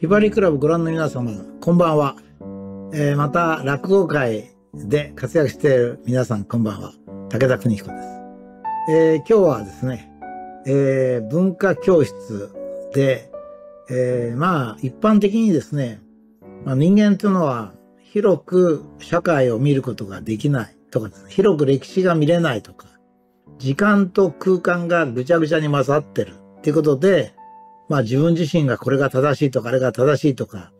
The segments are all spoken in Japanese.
ひばりクラブご覧の皆様、こんばんは。えー、また、落語界で活躍している皆さん、こんばんは。武田邦彦です。えー、今日はですね、えー、文化教室で、えまあ、一般的にですね、まあ、人間というのは、広く社会を見ることができないとかね、広く歴史が見れないとか、時間と空間がぐちゃぐちゃに混ざってるっていうことで、まあ自分自身がこれが正しいとか、あれが正しいとか、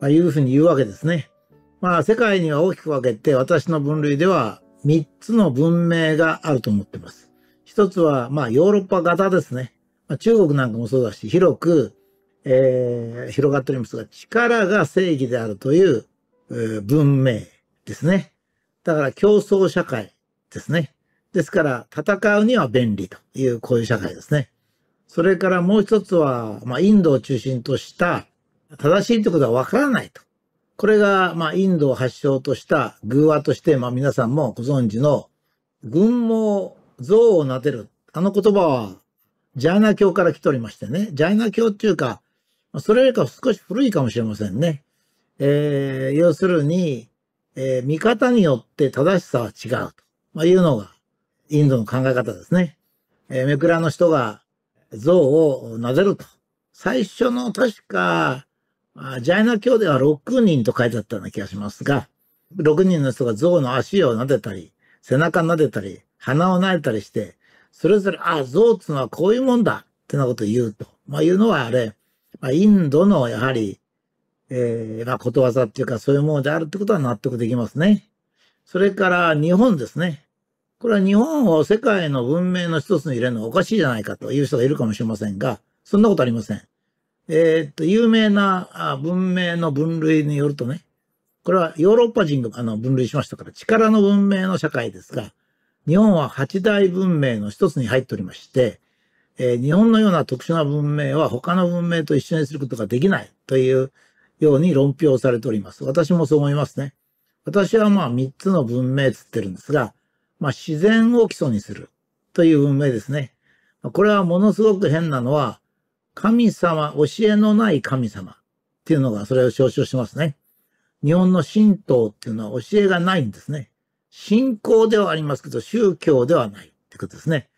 まあ、いうふうに言うわけですね。まあ世界には大きく分けて、私の分類では3つの文明があると思ってます。一つは、まあヨーロッパ型ですね。まあ、中国なんかもそうだし、広く、えー、広がっておりますが、力が正義であるという、えー、文明ですね。だから競争社会ですね。ですから、戦うには便利という、こういう社会ですね。それからもう一つは、まあ、インドを中心とした正しいってことは分からないと。これが、まあ、インドを発祥とした偶話として、まあ、皆さんもご存知の、群毛、像をなでる。あの言葉は、ジャーナ教から来ておりましてね。ジャイナ教っていうか、それよりか少し古いかもしれませんね。えー、要するに、えー、見方によって正しさは違うと、まあ、いうのが、インドの考え方ですね。えー、めくらの人が像をなでると。最初の確か、ジャイナ教では6人と書いてあったような気がしますが、6人の人が象の足をなでたり、背中撫でたり、鼻を撫でたりして、それぞれ、あ、象っていうのはこういうもんだってなことを言うと。まあいうのはあれ、まあ、インドのやはり、えー、まあことわざっていうかそういうものであるってことは納得できますね。それから日本ですね。これは日本を世界の文明の一つに入れるのはおかしいじゃないかという人がいるかもしれませんが、そんなことありません。えー、っと、有名な文明の分類によるとね、これはヨーロッパ人がの分類しましたから、力の文明の社会ですが、日本は八大文明の一つに入っておりまして、えー、日本のような特殊な文明は他の文明と一緒にすることができないというように論評されております。私もそう思いますね。私はまあ三つの文明つってるんですが、まあ、自然を基礎にするという文明ですね。これはものすごく変なのは、神様、教えのない神様っていうのがそれを象徴してますね。日本の神道っていうのは教えがないんですね。信仰ではありますけど、宗教ではないってことですね。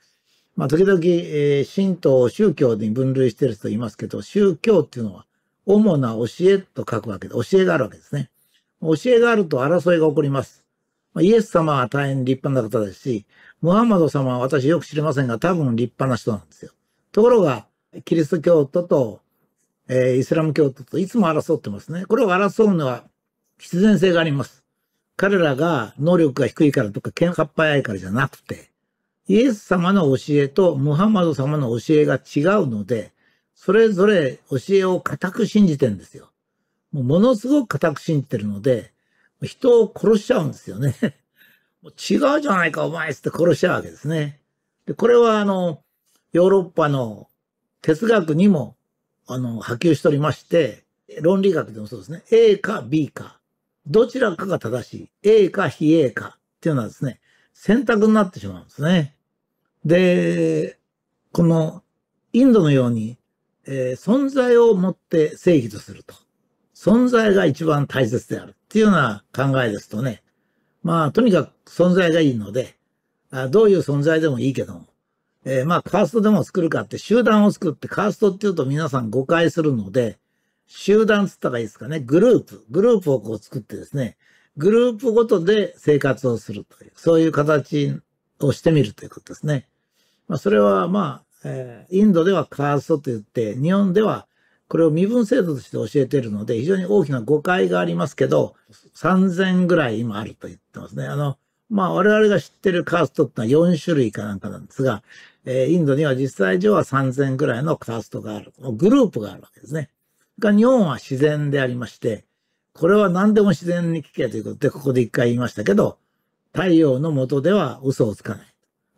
まあ、時々、えー、神道を宗教に分類してる人いますけど、宗教っていうのは、主な教えと書くわけで、教えがあるわけですね。教えがあると争いが起こります。イエス様は大変立派な方ですし、ムハンマド様は私よく知りませんが、多分立派な人なんですよ。ところが、キリスト教徒と、えー、イスラム教徒といつも争ってますね。これを争うのは必然性があります。彼らが能力が低いからとか、喧嘩っ早いからじゃなくて、イエス様の教えとムハンマド様の教えが違うので、それぞれ教えを固く信じてるんですよ。もうものすごく固く信じてるので、人を殺しちゃうんですよね。もう違うじゃないか、お前って殺しちゃうわけですね。で、これはあの、ヨーロッパの哲学にも、あの、波及しておりまして、論理学でもそうですね。A か B か。どちらかが正しい。A か非 A かっていうのはですね、選択になってしまうんですね。で、このインドのように、えー、存在をもって正義とすると。存在が一番大切であるっていうような考えですとね、まあ、とにかく存在がいいので、どういう存在でもいいけども、えー、まあ、カーストでも作るかって、集団を作って、カーストっていうと皆さん誤解するので、集団つったらいいですかね、グループ、グループをこう作ってですね、グループごとで生活をするという、そういう形をしてみるということですね。まあ、それはまあ、えー、インドではカーストと言って、日本ではこれを身分制度として教えているので、非常に大きな誤解がありますけど、3000ぐらい今あると言ってますね。あの、まあ、我々が知ってるカーストってのは4種類かなんかなんですが、えー、インドには実際上は3000ぐらいのカーストがある。グループがあるわけですね。が日本は自然でありまして、これは何でも自然に聞けということで、ここで一回言いましたけど、太陽の下では嘘をつかない。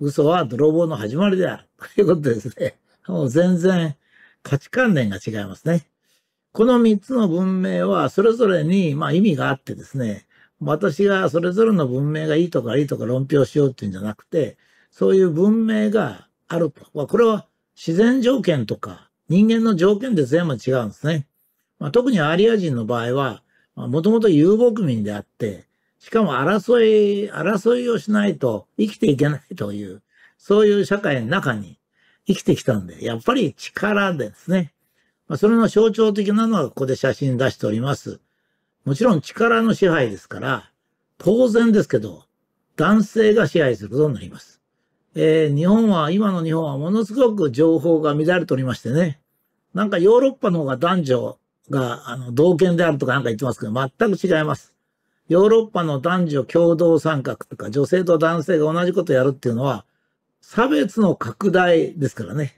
嘘は泥棒の始まりである。ということですね。もう全然価値観念が違いますね。この3つの文明はそれぞれにまあ意味があってですね、私がそれぞれの文明がいいとかいいとか論評しようっていうんじゃなくて、そういう文明があると。これは自然条件とか人間の条件で全部違うんですね。まあ、特にアリア人の場合は、もともと遊牧民であって、しかも争い、争いをしないと生きていけないという、そういう社会の中に生きてきたんで、やっぱり力ですね。まあ、それの象徴的なのはここで写真出しております。もちろん力の支配ですから、当然ですけど、男性が支配することになります。えー、日本は、今の日本はものすごく情報が乱れておりましてね。なんかヨーロッパの方が男女が、あの、同権であるとかなんか言ってますけど、全く違います。ヨーロッパの男女共同参画とか、女性と男性が同じことやるっていうのは、差別の拡大ですからね。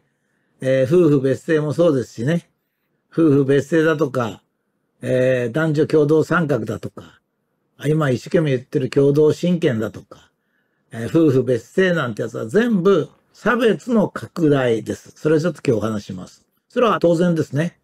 えー、夫婦別姓もそうですしね。夫婦別姓だとか、えー、男女共同参画だとか、今一生懸命言ってる共同親権だとか、えー、夫婦別姓なんてやつは全部差別の拡大です。それはちょっと今日お話します。それは当然ですね。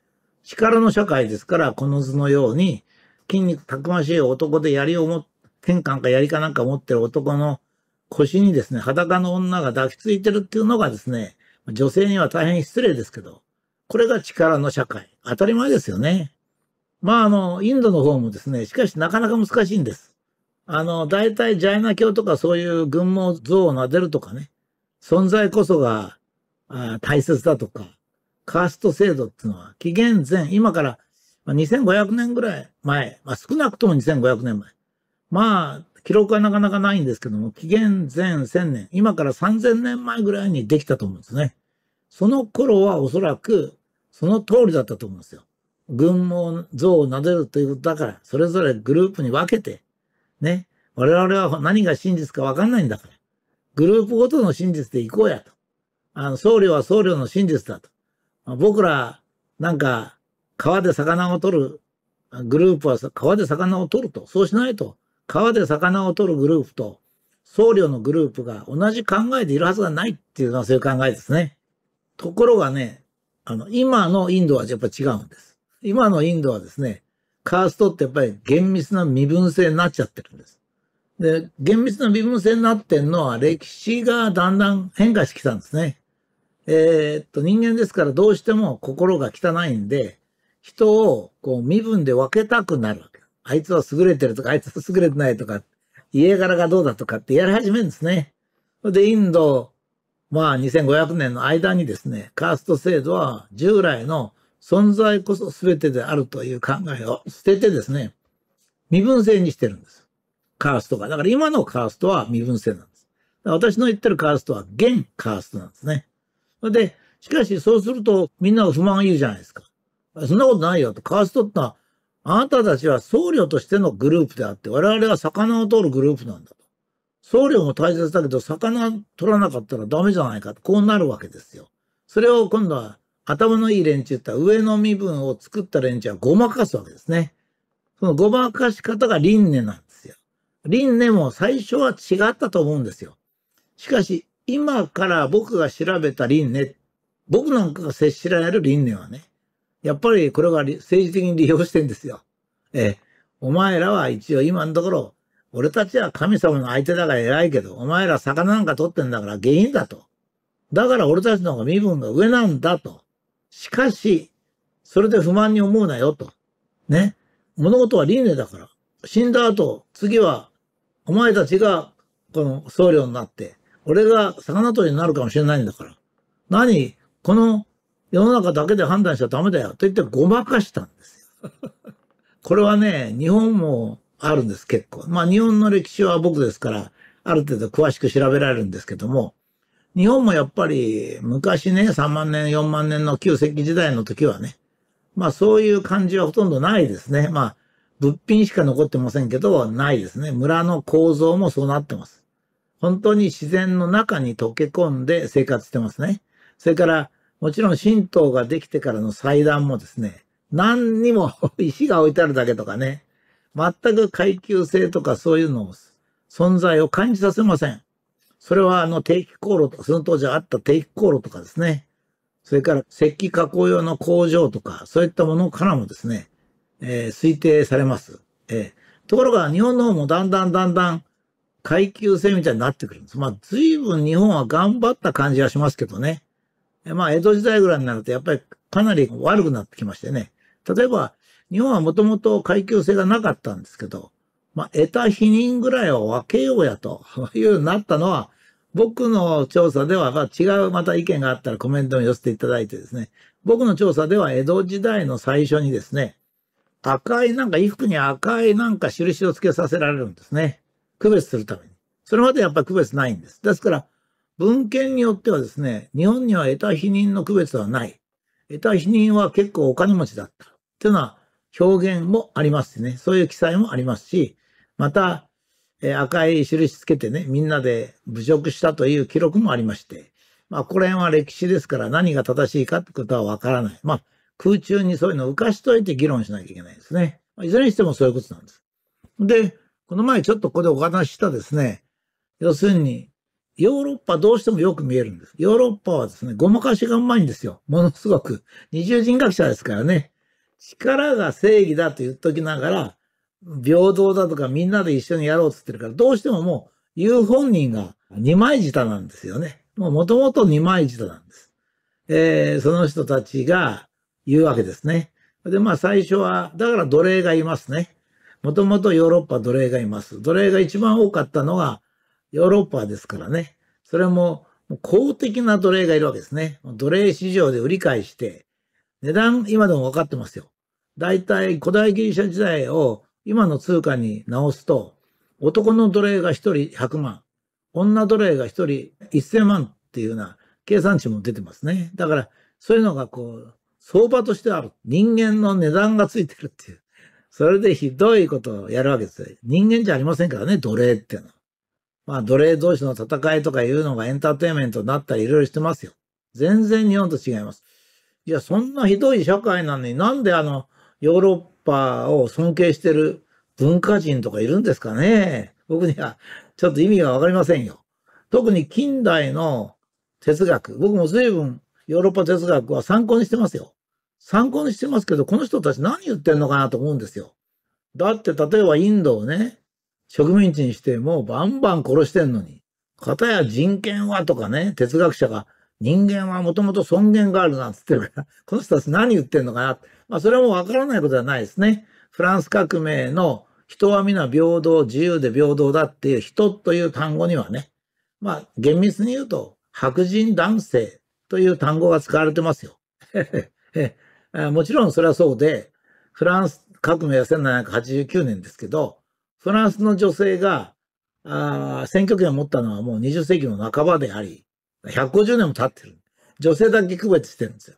力の社会ですから、この図のように、筋肉たくましい男で槍を持っ、剣かなんか槍かなんか持ってる男の腰にですね、裸の女が抱きついてるっていうのがですね、女性には大変失礼ですけど、これが力の社会。当たり前ですよね。まあ、あの、インドの方もですね、しかしなかなか難しいんです。あの、大体ジャイナ教とかそういう群毛像を撫でるとかね、存在こそが大切だとか、カースト制度っていうのは、紀元前、今から2500年ぐらい前、まあ少なくとも2500年前。まあ、記録はなかなかないんですけども、紀元前1000年、今から3000年前ぐらいにできたと思うんですね。その頃はおそらく、その通りだったと思うんですよ。群も像を撫でるということだから、それぞれグループに分けて、ね、我々は何が真実か分かんないんだから、グループごとの真実で行こうやと。あの、僧侶は僧侶の真実だと。僕ら、なんか、川で魚を取る、グループは川で魚を取ると。そうしないと、川で魚を取るグループと僧侶のグループが同じ考えでいるはずがないっていうのはそういう考えですね。ところがね、あの、今のインドはやっぱ違うんです。今のインドはですね、カーストってやっぱり厳密な身分制になっちゃってるんです。で、厳密な身分制になってんのは歴史がだんだん変化してきたんですね。えー、っと、人間ですからどうしても心が汚いんで、人をこう身分で分けたくなる。あいつは優れてるとか、あいつは優れてないとか、家柄がどうだとかってやり始めるんですね。で、インド、まあ2500年の間にですね、カースト制度は従来の存在こそ全てであるという考えを捨ててですね、身分制にしてるんです。カーストが。だから今のカーストは身分制なんです。私の言ってるカーストは現カーストなんですね。で、しかしそうするとみんなが不満を言うじゃないですか。そんなことないよと。カーストってのはあなたたちは僧侶としてのグループであって、我々は魚を取るグループなんだと。僧侶も大切だけど、魚取らなかったらダメじゃないかこうなるわけですよ。それを今度は頭のいい連中って上の身分を作った連中はごまかすわけですね。そのごまかし方が輪廻なんですよ。輪廻も最初は違ったと思うんですよ。しかし、今から僕が調べた輪廻、僕なんかが接しられる輪廻はね、やっぱりこれが政治的に利用してんですよ。ええ。お前らは一応今のところ、俺たちは神様の相手だから偉いけど、お前ら魚なんか取ってんだから原因だと。だから俺たちの方が身分が上なんだと。しかし、それで不満に思うなよと。ね。物事は輪廻だから。死んだ後、次は、お前たちが、この僧侶になって、俺が魚取りになるかもしれないんだから。何この世の中だけで判断しちゃダメだよと言ってごまかしたんですよ。これはね、日本もあるんです、結構。まあ日本の歴史は僕ですから、ある程度詳しく調べられるんですけども、日本もやっぱり昔ね、3万年、4万年の旧石器時代の時はね、まあそういう感じはほとんどないですね。まあ物品しか残ってませんけど、ないですね。村の構造もそうなってます。本当に自然の中に溶け込んで生活してますね。それからもちろん神道ができてからの祭壇もですね、何にも 石が置いてあるだけとかね、全く階級性とかそういうのを、存在を感じさせません。それはあの定期航路とか、その当時あった定期航路とかですね、それから石器加工用の工場とか、そういったものからもですね、えー、推定されます。えー、ところが日本の方もだんだんだんだん階級制みたいになってくるんです。まあ随分日本は頑張った感じはしますけどね。まあ、江戸時代ぐらいになると、やっぱりかなり悪くなってきましてね。例えば、日本はもともと階級制がなかったんですけど、まあ、得た否認ぐらいを分けようやというようになったのは、僕の調査では、まあ、違うまた意見があったらコメントも寄せていただいてですね、僕の調査では江戸時代の最初にですね、赤いなんか衣服に赤いなんか印をつけさせられるんですね。区別するために。それまでやっぱり区別ないんです。ですから、文献によってはですね、日本には得た否認の区別はない。得た否認は結構お金持ちだった。というのは表現もありますしね、そういう記載もありますし、また、え赤い印つけてね、みんなで侮辱したという記録もありまして、まあ、これ辺は歴史ですから何が正しいかってことはわからない。まあ、空中にそういうのを浮かしといて議論しなきゃいけないですね。いずれにしてもそういうことなんです。で、この前ちょっとここでお話ししたですね、要するに、ヨーロッパどうしてもよく見えるんです。ヨーロッパはですね、ごまかしがうまいんですよ。ものすごく。二重人格者ですからね。力が正義だと言っときながら、平等だとかみんなで一緒にやろうって言ってるから、どうしてももう言う本人が二枚舌なんですよね。もう元々二枚舌なんです。えー、その人たちが言うわけですね。で、まあ最初は、だから奴隷がいますね。もともとヨーロッパ奴隷がいます。奴隷が一番多かったのがヨーロッパですからね、それも公的な奴隷がいるわけですね。奴隷市場で売り買いして、値段今でも分かってますよ。大体古代ギリシャ時代を今の通貨に直すと、男の奴隷が1人100万、女奴隷が1人1000万っていうような計算値も出てますね。だから、そういうのがこう、相場としてある。人間の値段がついてるっていう。それでひどいことをやるわけです人間じゃありませんからね、奴隷っていうのは。まあ、奴隷同士の戦いとかいうのがエンターテインメントになったりいろいろしてますよ。全然日本と違います。いや、そんなひどい社会なのになんであの、ヨーロッパを尊敬してる文化人とかいるんですかね僕にはちょっと意味がわかりませんよ。特に近代の哲学。僕も随分ヨーロッパ哲学は参考にしてますよ。参考にしてますけど、この人たち何言ってんのかなと思うんですよ。だって例えばインドをね、植民地にしてもうバンバン殺してんのに、かたや人権はとかね、哲学者が人間はもともと尊厳があるなって言ってるから、この人たち何言ってんのかな。まあそれはもうわからないことはないですね。フランス革命の人は皆平等、自由で平等だっていう人という単語にはね、まあ厳密に言うと白人男性という単語が使われてますよ。もちろんそれはそうで、フランス革命は1789年ですけど、フランスの女性が、あ選挙権を持ったのはもう20世紀の半ばであり、150年も経ってる。女性だけ区別してるんですよ。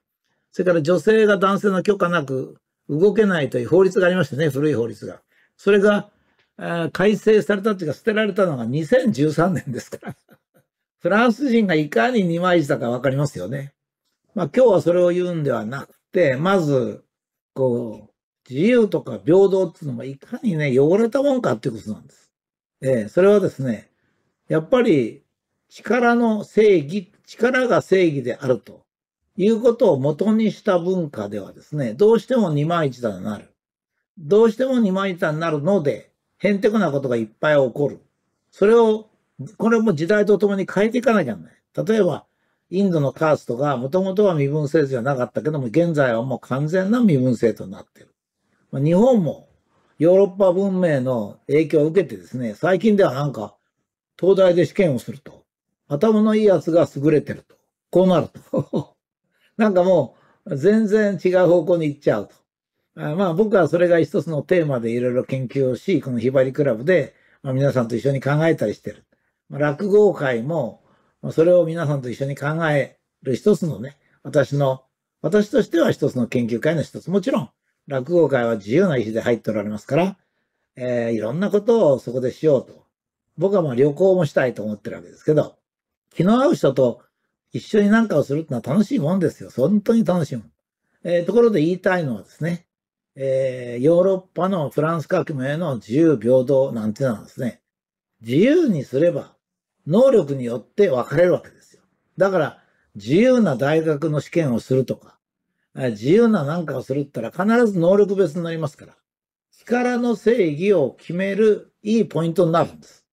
それから女性が男性の許可なく動けないという法律がありましたね、古い法律が。それが、改正されたというか捨てられたのが2013年ですから。フランス人がいかに二枚舌かわかりますよね。まあ今日はそれを言うんではなくて、まず、こう、自由とか平等っていうのもいかにね、汚れたもんかっていうことなんです。えー、それはですね、やっぱり力の正義、力が正義であるということを元にした文化ではですね、どうしても二枚板になる。どうしても二枚板になるので、へんてこなことがいっぱい起こる。それを、これも時代とともに変えていかなきゃなない。例えば、インドのカーストがもともとは身分制じゃなかったけども、現在はもう完全な身分制となっている。日本もヨーロッパ文明の影響を受けてですね、最近ではなんか、東大で試験をすると。頭のいいやつが優れてると。こうなると。なんかもう、全然違う方向に行っちゃうと。あまあ僕はそれが一つのテーマでいろいろ研究をし、このひばりクラブで、まあ、皆さんと一緒に考えたりしてる。まあ、落語界も、まあ、それを皆さんと一緒に考える一つのね、私の、私としては一つの研究会の一つ。もちろん、落語会は自由な意思で入っておられますから、えー、いろんなことをそこでしようと。僕はまあ旅行もしたいと思ってるわけですけど、気の合う人と一緒に何かをするってのは楽しいもんですよ。本当に楽しいもん。えー、ところで言いたいのはですね、えー、ヨーロッパのフランス革命の自由平等なんていうのはですね、自由にすれば能力によって分かれるわけですよ。だから自由な大学の試験をするとか、自由ななんかをするったら必ず能力別になりますから、力の正義を決めるいいポイントになるんです。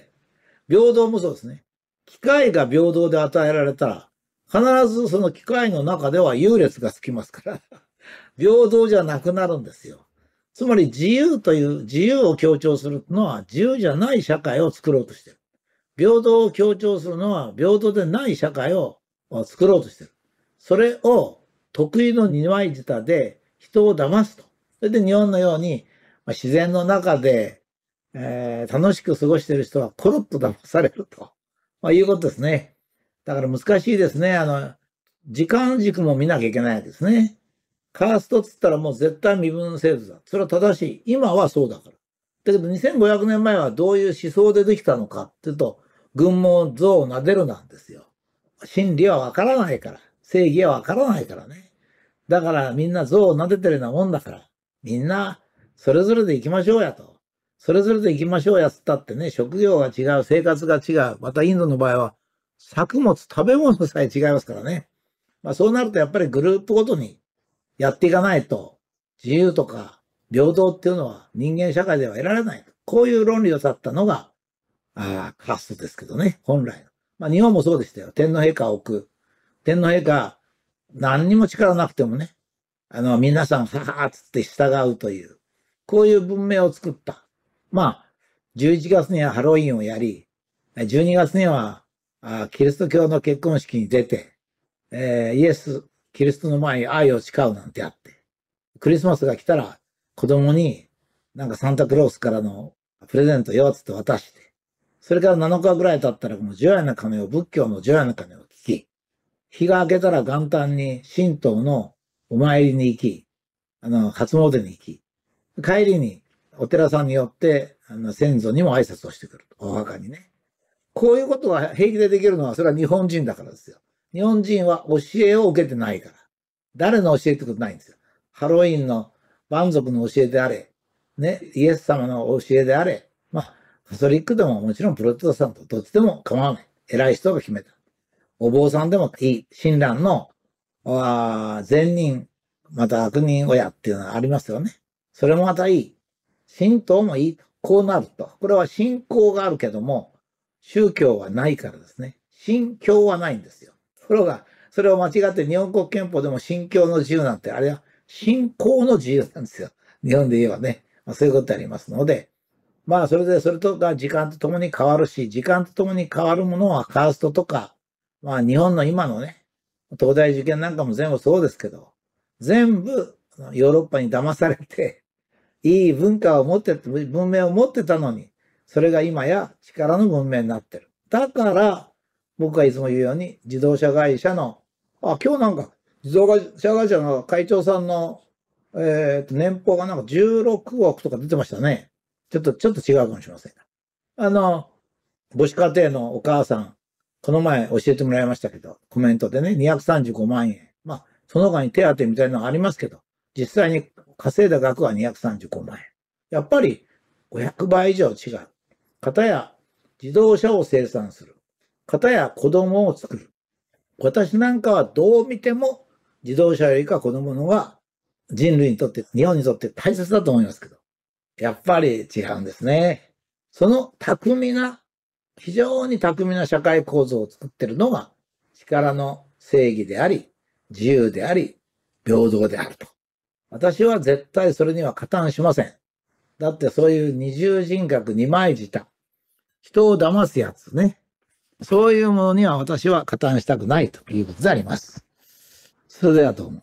平等もそうですね。機械が平等で与えられたら、必ずその機械の中では優劣がつきますから、平等じゃなくなるんですよ。つまり自由という、自由を強調するのは自由じゃない社会を作ろうとしてる。平等を強調するのは平等でない社会を作ろうとしてる。それを得意の二枚舌で人を騙すと。それで日本のように、まあ、自然の中で、えー、楽しく過ごしている人はコロッと騙されると、まあ、いうことですね。だから難しいですね。あの、時間軸も見なきゃいけないわけですね。カーストっつったらもう絶対身分制度だ。それは正しい。今はそうだから。だけど2500年前はどういう思想でできたのかっていうと、群毛像を撫でるなんですよ。真理はわからないから。正義はわからないからね。だからみんな像を撫でてるようなもんだから、みんなそれぞれで行きましょうやと。それぞれで行きましょうやつったってね、職業が違う、生活が違う。またインドの場合は、作物、食べ物さえ違いますからね。まあそうなるとやっぱりグループごとにやっていかないと、自由とか平等っていうのは人間社会では得られない。こういう論理を立ったのが、ああ、カーストですけどね、本来の。まあ日本もそうでしたよ。天皇陛下を置く天皇陛下、何にも力なくてもね、あの、皆さん、ははーつって従うという、こういう文明を作った。まあ、11月にはハロウィンをやり、12月には、あキリスト教の結婚式に出て、えー、イエス、キリストの前に愛を誓うなんてやって、クリスマスが来たら子供になんかサンタクロースからのプレゼントよつって渡して、それから7日ぐらい経ったらもう除夜の鐘を、仏教の除夜の鐘を日が明けたら元旦に神道のお参りに行き、あの、初詣に行き、帰りにお寺さんによって、あの、先祖にも挨拶をしてくると。お墓にね。こういうことは平気でできるのは、それは日本人だからですよ。日本人は教えを受けてないから。誰の教えってことないんですよ。ハロウィンの蛮族の教えであれ、ね、イエス様の教えであれ、まあ、カトリックでももちろんプロテスタント、どっちでも構わない。偉い人が決めた。お坊さんでもいい、親鸞の、あ善人、また悪人親っていうのはありますよね。それもまたいい。神道もいい。こうなると。これは信仰があるけども、宗教はないからですね。信教はないんですよ。ところが、それを間違って日本国憲法でも信教の自由なんて、あれは信仰の自由なんですよ。日本で言えばね。まあ、そういうことでありますので、まあ、それで、それとか時間とともに変わるし、時間とともに変わるものはカーストとかまあ日本の今のね、東大受験なんかも全部そうですけど、全部ヨーロッパに騙されて、いい文化を持って文明を持ってたのに、それが今や力の文明になってる。だから、僕はいつも言うように、自動車会社の、あ、今日なんか、自動車会社の会長さんの、えっ、ー、と、年俸がなんか16億とか出てましたね。ちょっと、ちょっと違うかもしれませんあの、母子家庭のお母さん、この前教えてもらいましたけど、コメントでね、235万円。まあ、その他に手当みたいなのがありますけど、実際に稼いだ額は235万円。やっぱり500倍以上違う。方や自動車を生産する。方や子供を作る。私なんかはどう見ても自動車よりか子供の方が人類にとって、日本にとって大切だと思いますけど、やっぱり違うんですね。その巧みな非常に巧みな社会構造を作ってるのが、力の正義であり、自由であり、平等であると。私は絶対それには加担しません。だってそういう二重人格二枚舌。人を騙すやつね。そういうものには私は加担したくないということであります。それではどうも。